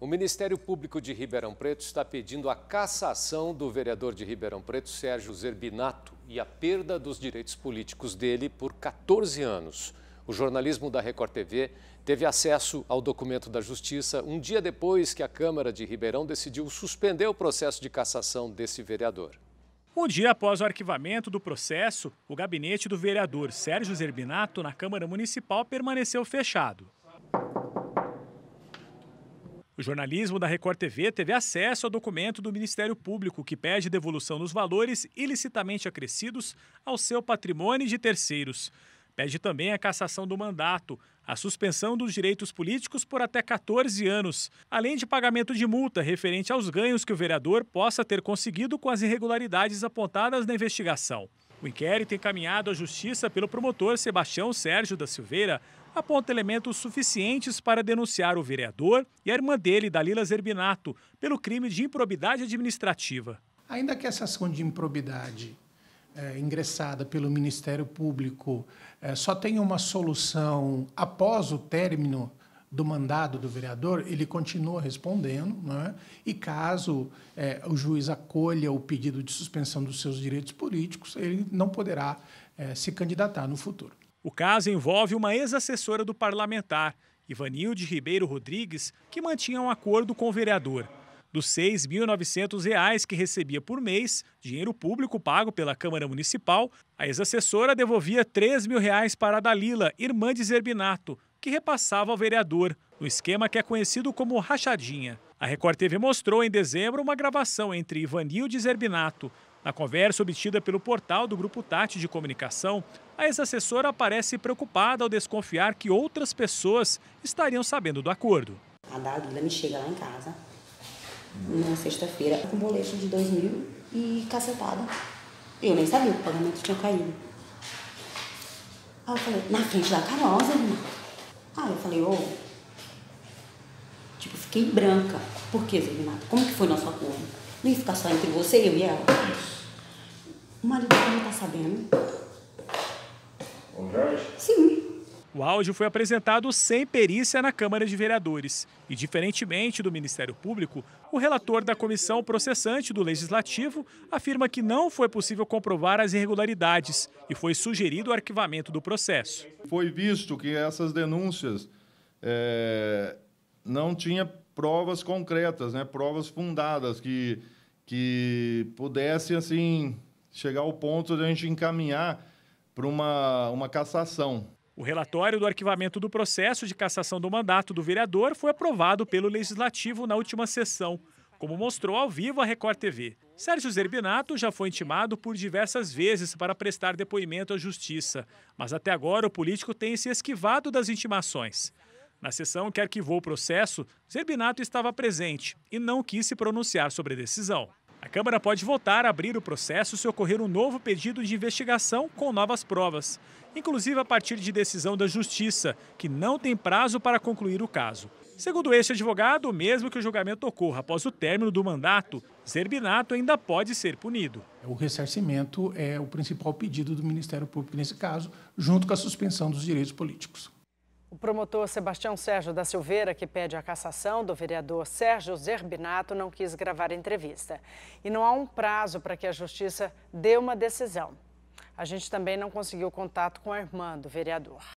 O Ministério Público de Ribeirão Preto está pedindo a cassação do vereador de Ribeirão Preto, Sérgio Zerbinato, e a perda dos direitos políticos dele por 14 anos. O jornalismo da Record TV teve acesso ao documento da Justiça um dia depois que a Câmara de Ribeirão decidiu suspender o processo de cassação desse vereador. Um dia após o arquivamento do processo, o gabinete do vereador Sérgio Zerbinato na Câmara Municipal permaneceu fechado. O jornalismo da Record TV teve acesso ao documento do Ministério Público que pede devolução dos valores ilicitamente acrescidos ao seu patrimônio de terceiros. Pede também a cassação do mandato, a suspensão dos direitos políticos por até 14 anos, além de pagamento de multa referente aos ganhos que o vereador possa ter conseguido com as irregularidades apontadas na investigação. O inquérito encaminhado à Justiça pelo promotor Sebastião Sérgio da Silveira aponta elementos suficientes para denunciar o vereador e a irmã dele, Dalila Zerbinato, pelo crime de improbidade administrativa. Ainda que essa ação de improbidade é, ingressada pelo Ministério Público é, só tenha uma solução após o término do mandado do vereador, ele continua respondendo, né? e caso é, o juiz acolha o pedido de suspensão dos seus direitos políticos, ele não poderá é, se candidatar no futuro. O caso envolve uma ex-assessora do parlamentar, Ivanilde Ribeiro Rodrigues, que mantinha um acordo com o vereador. Dos R$ 6.900 que recebia por mês, dinheiro público pago pela Câmara Municipal, a ex-assessora devolvia R$ 3.000 para Dalila, irmã de Zerbinato, que repassava ao vereador, no esquema que é conhecido como rachadinha. A Record TV mostrou em dezembro uma gravação entre Ivanilde Zerbinato na conversa obtida pelo portal do Grupo Tati de Comunicação, a ex-assessora aparece preocupada ao desconfiar que outras pessoas estariam sabendo do acordo. A Dalila me chega lá em casa, na sexta-feira, com um boleto de 2 mil e cacetada. Eu nem sabia que o pagamento tinha caído. Aí eu falei, na frente da Carosa, irmã. Aí eu falei, ô. Oh. Tipo, fiquei branca. Por que, Zé Renato? Como que foi nosso acordo? Não ia ficar só entre você, eu e ela? O marido não tá sabendo. O Jorge? Sim. O áudio foi apresentado sem perícia na Câmara de Vereadores. E, diferentemente do Ministério Público, o relator da comissão processante do Legislativo afirma que não foi possível comprovar as irregularidades e foi sugerido o arquivamento do processo. Foi visto que essas denúncias é, não tinham provas concretas, né, provas fundadas que, que pudessem assim, chegar ao ponto de a gente encaminhar para uma, uma cassação. O relatório do arquivamento do processo de cassação do mandato do vereador foi aprovado pelo Legislativo na última sessão, como mostrou ao vivo a Record TV. Sérgio Zerbinato já foi intimado por diversas vezes para prestar depoimento à justiça, mas até agora o político tem se esquivado das intimações. Na sessão que arquivou o processo, Zerbinato estava presente e não quis se pronunciar sobre a decisão. A Câmara pode votar abrir o processo se ocorrer um novo pedido de investigação com novas provas, inclusive a partir de decisão da Justiça, que não tem prazo para concluir o caso. Segundo este advogado, mesmo que o julgamento ocorra após o término do mandato, Zerbinato ainda pode ser punido. O ressarcimento é o principal pedido do Ministério Público nesse caso, junto com a suspensão dos direitos políticos. O promotor Sebastião Sérgio da Silveira, que pede a cassação do vereador Sérgio Zerbinato, não quis gravar a entrevista. E não há um prazo para que a justiça dê uma decisão. A gente também não conseguiu contato com a irmã do vereador.